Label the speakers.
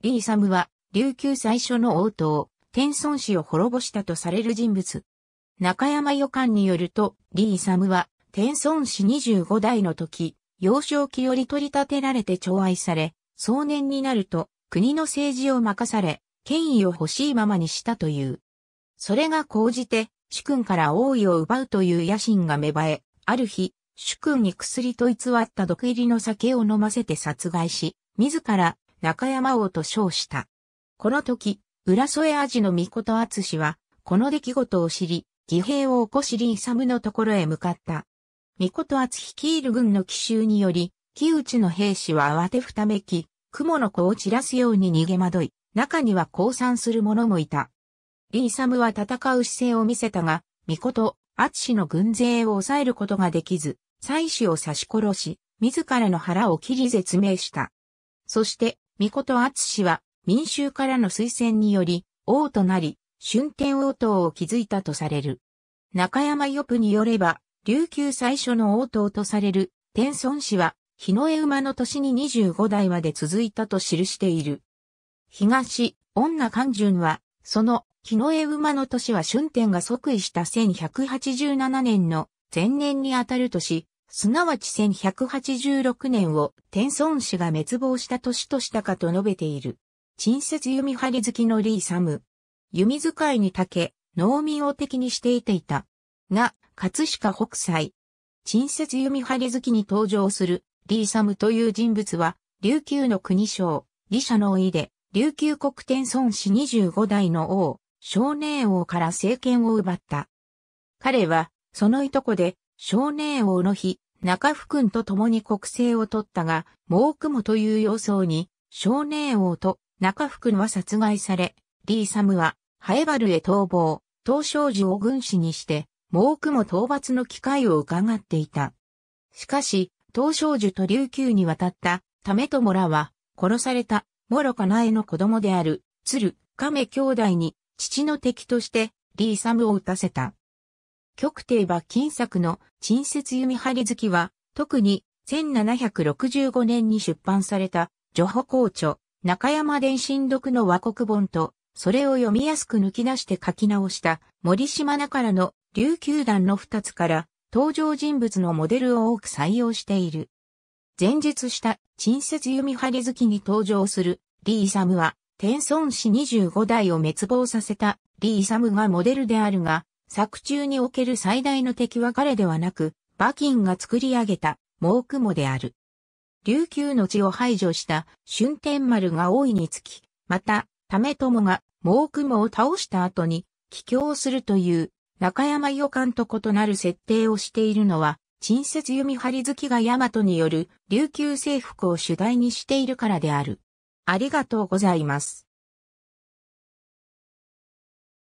Speaker 1: リーサムは、琉球最初の王党、天孫氏を滅ぼしたとされる人物。中山予感によると、リーサムは、天孫氏25代の時、幼少期より取り立てられて寵愛され、壮年になると、国の政治を任され、権威を欲しいままにしたという。それが講じて、主君から王位を奪うという野心が芽生え、ある日、主君に薬と偽った毒入りの酒を飲ませて殺害し、自ら中山王と称した。この時、浦添アジの御事厚氏は、この出来事を知り、義兵を起こしサムのところへ向かった。御事厚率いる軍の奇襲により、木内の兵士は慌てふためき、雲の子を散らすように逃げ惑い、中には降参する者もいた。サムは戦う姿勢を見せたが、御事厚の軍勢を抑えることができず、妻子を刺し殺し、自らの腹を切り絶命した。そして、御と厚氏は民衆からの推薦により王となり、春天王党を築いたとされる。中山よプによれば、琉球最初の王党とされる天孫氏は、日の絵馬の年に25代まで続いたと記している。東、女勘順は、その日の絵馬の年は春天が即位した1187年の前年にあたるとし、すなわち1186年を天孫氏が滅亡した年としたかと述べている。陳説弓張り好きのリーサム。弓使いにたけ、農民を敵にしていていた。が、葛飾北斎。陳説弓張り好きに登場するリーサムという人物は、琉球の国将、李社のいで、琉球国天孫氏25代の王、少年王から政権を奪った。彼は、そのいとこで、少年王の日、中福君と共に国政を取ったが、もう雲という様相に、少年王と中福君は殺害され、リーサムは、ハエバルへ逃亡、東照寺を軍師にして、もう雲討伐の機会を伺っていた。しかし、東照寺と琉球に渡った、為友らは、殺された、諸かなえの子供である、鶴、亀兄弟に、父の敵として、リーサムを撃たせた。極定馬金作の陳説弓張好きは、特に1765年に出版された、ジョ校公著、中山伝信読の和国本と、それを読みやすく抜き出して書き直した森島中からの琉球団の二つから登場人物のモデルを多く採用している。前述した陳説弓張好きに登場するリーサムは天孫氏25代を滅亡させたリーサムがモデルであるが、作中における最大の敵は彼ではなく、馬琴が作り上げた、猛雲である。琉球の地を排除した春天丸が大いにつき、また、為友が猛雲を倒した後に、帰郷するという中山予感と異なる設定をしているのは、陳説読み張り好きが大和による琉球征服を主題にしているからである。ありがとうございます。